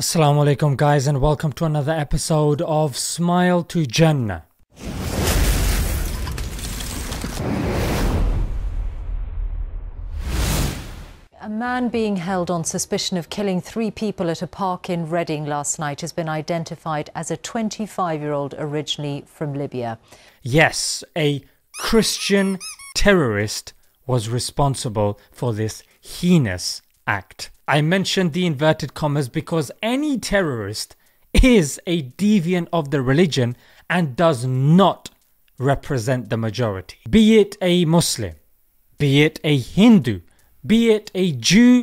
Assalamu alaikum, guys, and welcome to another episode of Smile to Jannah. A man being held on suspicion of killing three people at a park in Reading last night has been identified as a 25 year old originally from Libya. Yes, a Christian terrorist was responsible for this heinous act. I mentioned the inverted commas because any terrorist is a deviant of the religion and does not represent the majority. Be it a Muslim, be it a Hindu, be it a Jew,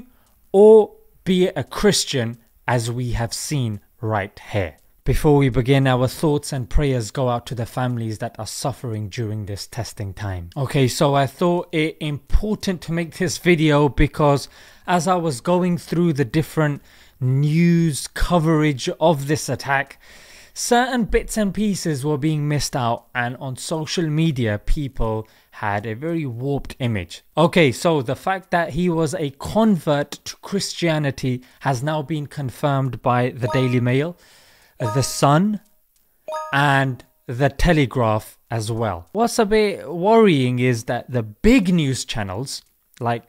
or be it a Christian, as we have seen right here. Before we begin, our thoughts and prayers go out to the families that are suffering during this testing time. Okay, so I thought it important to make this video because as I was going through the different news coverage of this attack, certain bits and pieces were being missed out and on social media people had a very warped image. Okay, so the fact that he was a convert to Christianity has now been confirmed by the Daily Mail. The Sun, and The Telegraph as well. What's a bit worrying is that the big news channels like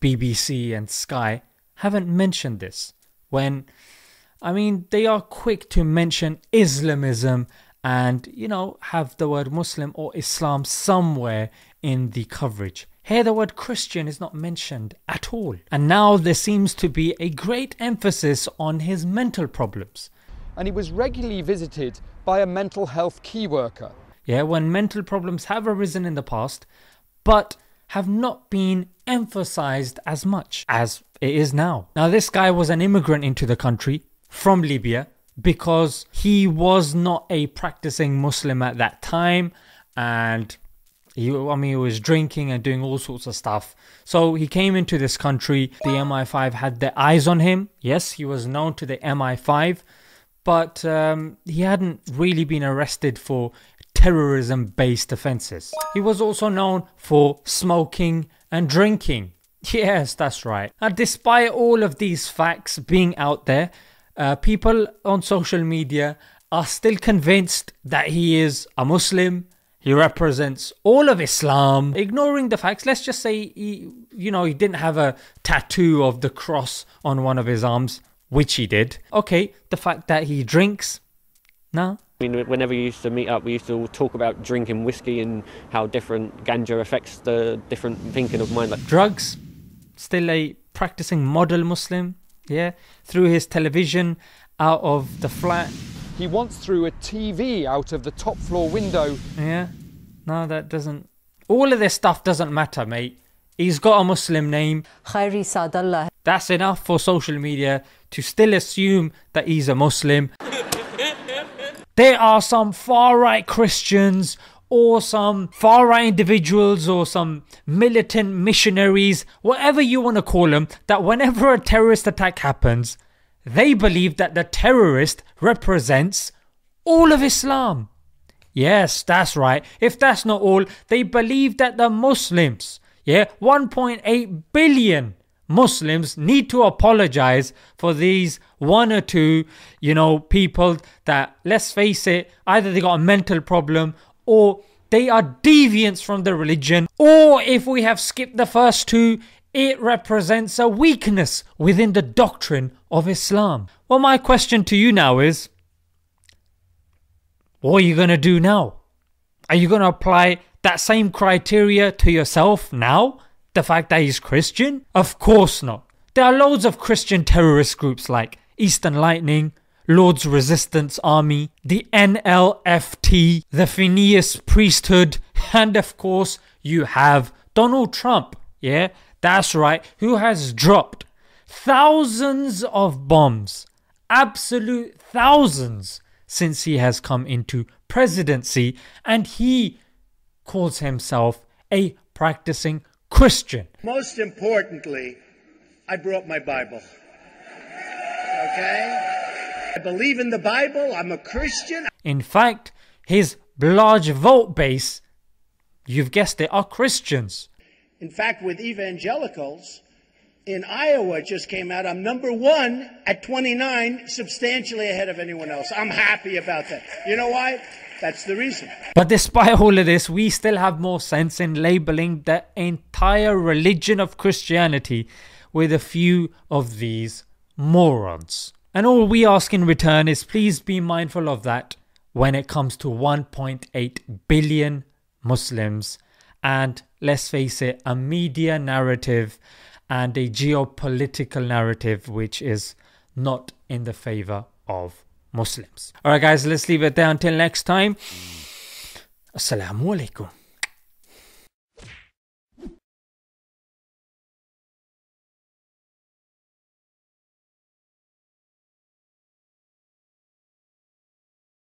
BBC and Sky haven't mentioned this when I mean they are quick to mention Islamism and you know have the word Muslim or Islam somewhere in the coverage. Here, the word Christian is not mentioned at all. And now there seems to be a great emphasis on his mental problems and he was regularly visited by a mental health key worker. Yeah, when mental problems have arisen in the past, but have not been emphasized as much as it is now. Now, this guy was an immigrant into the country from Libya because he was not a practicing Muslim at that time and he, I mean, he was drinking and doing all sorts of stuff. So he came into this country. The MI5 had their eyes on him. Yes, he was known to the MI5 but um, he hadn't really been arrested for terrorism based offences. He was also known for smoking and drinking. Yes, that's right. And despite all of these facts being out there, uh, people on social media are still convinced that he is a Muslim. He represents all of Islam. Ignoring the facts, let's just say he, you know, he didn't have a tattoo of the cross on one of his arms which he did. Okay, the fact that he drinks, no. Nah. I mean, whenever we used to meet up, we used to talk about drinking whiskey and how different ganja affects the different thinking of mind. Like drugs, still a practicing model Muslim. Yeah, through his television out of the flat. He once threw a TV out of the top floor window. Yeah, no, that doesn't. All of this stuff doesn't matter, mate. He's got a Muslim name. Khairi That's enough for social media to still assume that he's a Muslim. there are some far right Christians or some far right individuals or some militant missionaries, whatever you want to call them, that whenever a terrorist attack happens, they believe that the terrorist represents all of Islam. Yes, that's right. If that's not all, they believe that the Muslims yeah, 1.8 billion Muslims need to apologize for these one or two, you know, people that, let's face it, either they got a mental problem or they are deviants from the religion, or if we have skipped the first two, it represents a weakness within the doctrine of Islam. Well, my question to you now is what are you going to do now? Are you going to apply that same criteria to yourself now? The fact that he's Christian? Of course not. There are loads of Christian terrorist groups like Eastern Lightning, Lord's Resistance Army, the NLFT, the Phineas Priesthood, and of course, you have Donald Trump. Yeah, that's right, who has dropped thousands of bombs, absolute thousands, since he has come into presidency, and he calls himself a practicing Christian. Most importantly, I brought my Bible. Okay? I believe in the Bible, I'm a Christian. In fact, his large vote base, you've guessed it, are Christians. In fact, with evangelicals, in Iowa just came out. I'm number one at 29, substantially ahead of anyone else. I'm happy about that. You know why? That's the reason. But despite all of this, we still have more sense in labeling the entire religion of Christianity with a few of these morons. And all we ask in return is please be mindful of that when it comes to 1.8 billion Muslims and let's face it, a media narrative and a geopolitical narrative which is not in the favour of Muslims. All right, guys, let's leave it there until next time. Mm. Assalamu alaikum.